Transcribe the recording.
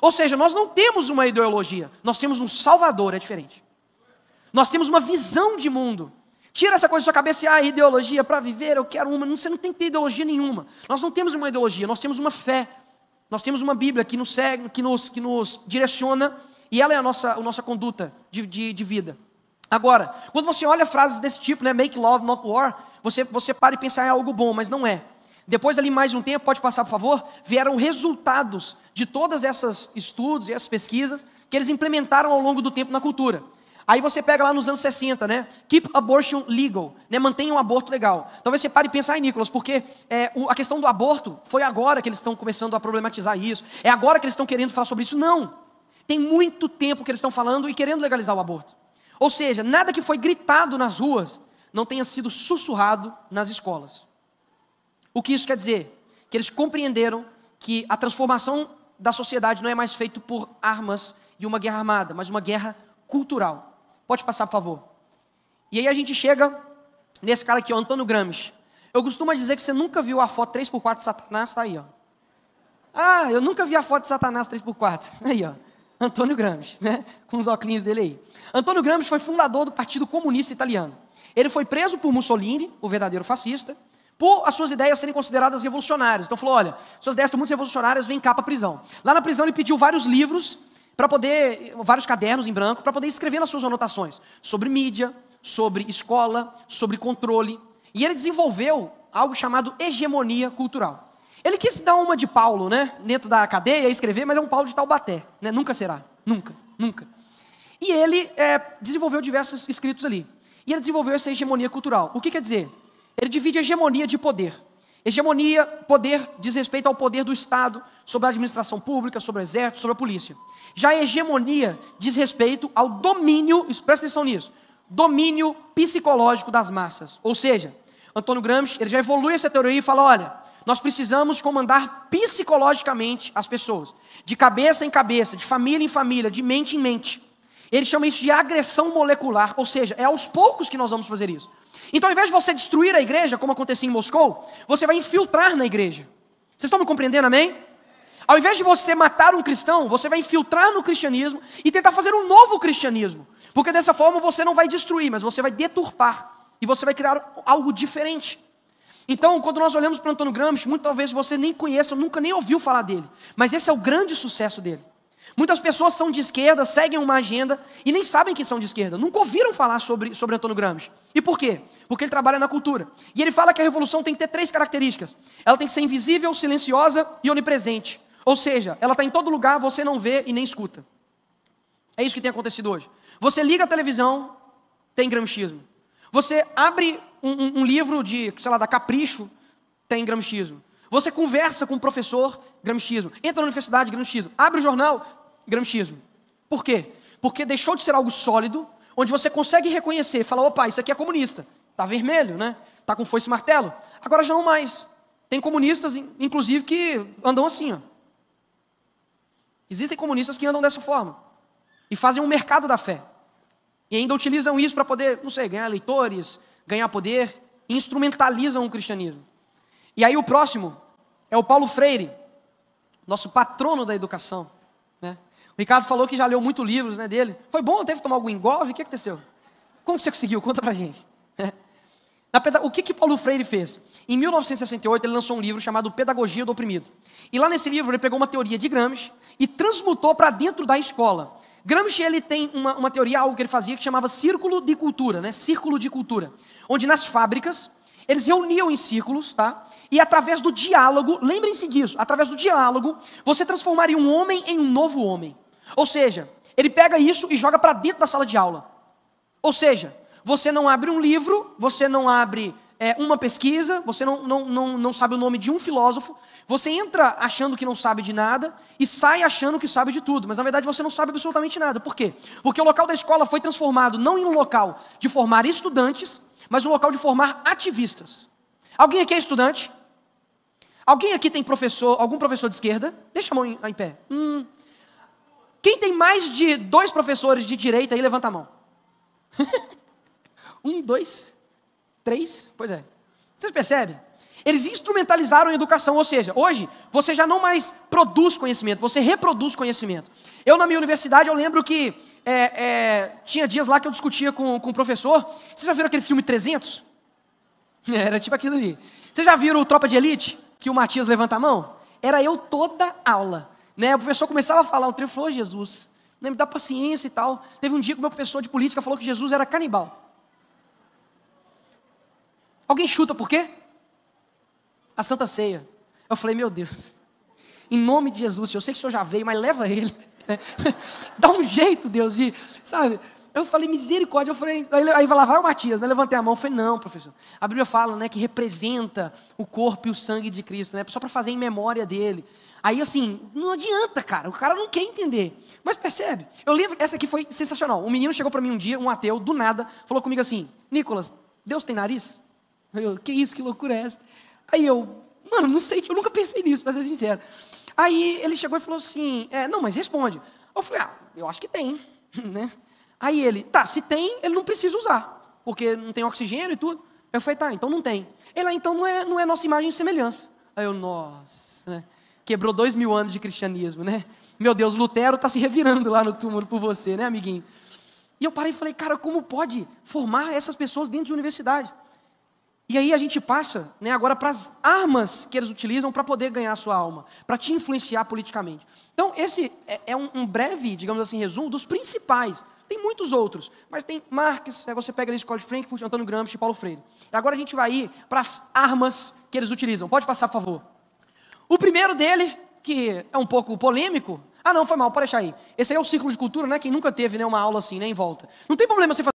Ou seja, nós não temos uma ideologia, nós temos um salvador, é diferente. Nós temos uma visão de mundo. Tira essa coisa da sua cabeça e, ah, ideologia para viver, eu quero uma. Você não tem que ter ideologia nenhuma. Nós não temos uma ideologia, nós temos uma fé. Nós temos uma Bíblia que nos segue, que nos, que nos direciona, e ela é a nossa, a nossa conduta de, de, de vida. Agora, quando você olha frases desse tipo, né, make love, not war, você, você para e pensa em ah, é algo bom, mas não é. Depois ali mais um tempo, pode passar por favor, vieram resultados de todas essas estudos e essas pesquisas que eles implementaram ao longo do tempo na cultura. Aí você pega lá nos anos 60, né? Keep abortion legal, né? Mantenha o um aborto legal. Talvez você pare e pense, ai, Nicolas, porque é, o, a questão do aborto foi agora que eles estão começando a problematizar isso. É agora que eles estão querendo falar sobre isso. Não. Tem muito tempo que eles estão falando e querendo legalizar o aborto. Ou seja, nada que foi gritado nas ruas não tenha sido sussurrado nas escolas. O que isso quer dizer? Que eles compreenderam que a transformação da sociedade não é mais feita por armas e uma guerra armada, mas uma guerra cultural. Pode passar, por favor. E aí a gente chega nesse cara aqui, o Antônio Gramsci. Eu costumo dizer que você nunca viu a foto 3x4 de Satanás, tá aí, ó. Ah, eu nunca vi a foto de Satanás 3x4. Aí, ó. Antônio Gramsci, né? Com os óculos dele aí. Antônio Gramsci foi fundador do Partido Comunista Italiano. Ele foi preso por Mussolini, o verdadeiro fascista, por as suas ideias serem consideradas revolucionárias. Então falou: olha, suas ideias estão muito revolucionárias, vem cá para a prisão. Lá na prisão ele pediu vários livros para poder, vários cadernos em branco, para poder escrever nas suas anotações sobre mídia, sobre escola, sobre controle. E ele desenvolveu algo chamado hegemonia cultural. Ele quis dar uma de Paulo, né? Dentro da cadeia, escrever, mas é um Paulo de Taubaté, né? Nunca será. Nunca, nunca. E ele é, desenvolveu diversos escritos ali. E ele desenvolveu essa hegemonia cultural. O que quer dizer? Ele divide hegemonia de poder. Hegemonia, poder, diz respeito ao poder do Estado sobre a administração pública, sobre o exército, sobre a polícia. Já a hegemonia diz respeito ao domínio, presta atenção nisso, domínio psicológico das massas. Ou seja, Antônio Gramsci ele já evolui essa teoria e fala: olha, nós precisamos comandar psicologicamente as pessoas, de cabeça em cabeça, de família em família, de mente em mente. Ele chama isso de agressão molecular, ou seja, é aos poucos que nós vamos fazer isso. Então, ao invés de você destruir a igreja, como aconteceu em Moscou, você vai infiltrar na igreja. Vocês estão me compreendendo, amém? Ao invés de você matar um cristão, você vai infiltrar no cristianismo e tentar fazer um novo cristianismo. Porque dessa forma você não vai destruir, mas você vai deturpar. E você vai criar algo diferente. Então, quando nós olhamos para Antônio Gramsci, muitas vezes você nem conhece, nunca nem ouviu falar dele. Mas esse é o grande sucesso dele. Muitas pessoas são de esquerda, seguem uma agenda e nem sabem que são de esquerda, nunca ouviram falar sobre, sobre Antônio Gramsci. E por quê? Porque ele trabalha na cultura. E ele fala que a revolução tem que ter três características: ela tem que ser invisível, silenciosa e onipresente. Ou seja, ela está em todo lugar, você não vê e nem escuta. É isso que tem acontecido hoje. Você liga a televisão, tem gramscismo. Você abre um, um, um livro de, sei lá, da Capricho, tem gramscismo. Você conversa com o um professor, Gramsciismo, Entra na universidade, Gramsciismo, Abre o jornal, Gramsciismo. Por quê? Porque deixou de ser algo sólido, onde você consegue reconhecer, falar, opa, isso aqui é comunista. Tá vermelho, né? Tá com foice e martelo. Agora já não mais. Tem comunistas, inclusive, que andam assim, ó. Existem comunistas que andam dessa forma e fazem um mercado da fé. E ainda utilizam isso para poder, não sei, ganhar leitores, ganhar poder, instrumentalizam o cristianismo. E aí o próximo é o Paulo Freire, nosso patrono da educação. Né? O Ricardo falou que já leu muitos livros né, dele. Foi bom, teve que tomar algum engolve? O que aconteceu? Como você conseguiu? Conta pra gente. Né? O que, que Paulo Freire fez? Em 1968, ele lançou um livro chamado Pedagogia do Oprimido. E lá nesse livro, ele pegou uma teoria de Gramsci e transmutou para dentro da escola. Gramsci ele tem uma, uma teoria, algo que ele fazia, que chamava círculo de cultura, né? Círculo de cultura. Onde nas fábricas, eles reuniam em círculos, tá? e através do diálogo, lembrem-se disso, através do diálogo, você transformaria um homem em um novo homem. Ou seja, ele pega isso e joga para dentro da sala de aula. Ou seja, você não abre um livro, você não abre é, uma pesquisa, você não, não, não, não sabe o nome de um filósofo, você entra achando que não sabe de nada e sai achando que sabe de tudo, mas na verdade você não sabe absolutamente nada. Por quê? Porque o local da escola foi transformado não em um local de formar estudantes, mas um local de formar ativistas. Alguém aqui é estudante? Alguém aqui tem professor, algum professor de esquerda? Deixa a mão em, em pé. Hum. Quem tem mais de dois professores de direita aí, levanta a mão. um, dois, três, pois é. Vocês percebem? Eles instrumentalizaram a educação, ou seja, hoje você já não mais produz conhecimento, você reproduz conhecimento. Eu, na minha universidade, eu lembro que é, é, tinha dias lá que eu discutia com, com o professor. Vocês já viram aquele filme 300? Era tipo aquilo ali. Vocês já viram o Tropa de Elite? que o Matias levanta a mão? Era eu toda aula. Né? O professor começava a falar, o trio falou, Jesus, né? me dá paciência e tal. Teve um dia que o meu professor de política falou que Jesus era canibal. Alguém chuta por quê? A Santa Ceia. Eu falei, meu Deus, em nome de Jesus, eu sei que o senhor já veio, mas leva ele. Dá um jeito, Deus, de, sabe? Eu falei, misericórdia. Eu falei, aí, aí vai lá, vai o Matias, né? Levantei a mão, eu falei, não, professor. A Bíblia fala, né, que representa o corpo e o sangue de Cristo, né? Só para fazer em memória dele. Aí assim, não adianta, cara. O cara não quer entender. Mas percebe? Eu lembro, essa aqui foi sensacional. Um menino chegou para mim um dia, um ateu, do nada, falou comigo assim: "Nicolas, Deus tem nariz?" Eu, que isso, que loucura é essa? Aí eu, mano, não sei, eu nunca pensei nisso, para ser sincero. Aí ele chegou e falou assim: é, não, mas responde". Eu falei: "Ah, eu acho que tem, né?" Aí ele, tá, se tem, ele não precisa usar, porque não tem oxigênio e tudo. Eu falei, tá, então não tem. Ele, ah, então não é, não é nossa imagem e semelhança. Aí eu, nossa, né? Quebrou dois mil anos de cristianismo, né? Meu Deus, Lutero está se revirando lá no túmulo por você, né, amiguinho? E eu parei e falei, cara, como pode formar essas pessoas dentro de universidade? E aí a gente passa né, agora para as armas que eles utilizam para poder ganhar a sua alma, para te influenciar politicamente. Então, esse é, é um, um, breve, digamos assim, resumo dos principais. Tem muitos outros, mas tem Marx, você pega ali Scott Frankfurt, Antônio Gramsci, Paulo Freire. E agora a gente vai ir para as armas que eles utilizam. Pode passar, por favor. O primeiro dele, que é um pouco polêmico. Ah, não, foi mal, pode deixar aí. Esse aí é o círculo de cultura, né? Quem nunca teve né, uma aula assim, né, em volta. Não tem problema você fazer